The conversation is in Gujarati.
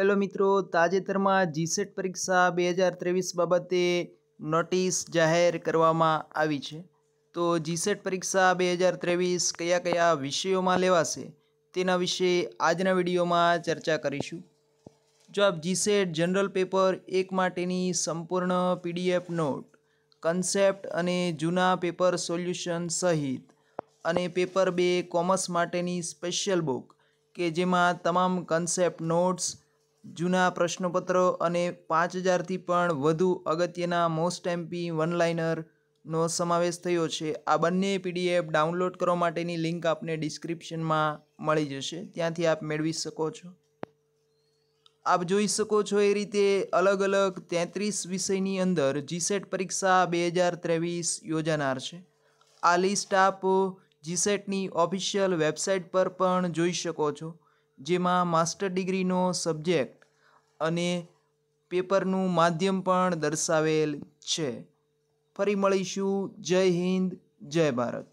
હેલો મિત્રો તાજેતરમાં જીસેટ પરીક્ષા બે હજાર ત્રેવીસ બાબતે નોટિસ જાહેર કરવામાં આવી છે તો જીસેટ પરીક્ષા બે હજાર ત્રેવીસ કયા કયા વિષયોમાં લેવાશે તેના વિશે આજના વિડીયોમાં ચર્ચા કરીશું જો આપ જીસેટ જનરલ પેપર એક માટેની સંપૂર્ણ પીડીએફ નોટ કન્સેપ્ટ અને જૂના પેપર સોલ્યુશન સહિત અને પેપર બે કોમર્સ માટેની સ્પેશિયલ બુક કે જેમાં તમામ કન્સેપ્ટ નોટ્સ જૂના પ્રશ્નપત્રો અને પાંચ હજારથી પણ વધુ અગત્યના મોસ્ટ એમપી વનલાઇનરનો સમાવેશ થયો છે આ બંને પીડીએફ ડાઉનલોડ કરવા માટેની લિંક આપને ડિસ્ક્રિપ્શનમાં મળી જશે ત્યાંથી આપ મેળવી શકો છો આપ જોઈ શકો છો એ રીતે અલગ અલગ તેત્રીસ વિષયની અંદર જીસેટ પરીક્ષા બે હજાર ત્રેવીસ યોજાનાર છે આ લિસ્ટ આપ જીસેટની ઓફિશિયલ વેબસાઇટ પર પણ જોઈ શકો છો જેમાં માસ્ટર ડિગ્રીનો સબ્જેક્ટ અને પેપરનું માધ્યમ પણ દર્શાવેલ છે ફરી મળીશું જય હિન્દ જય ભારત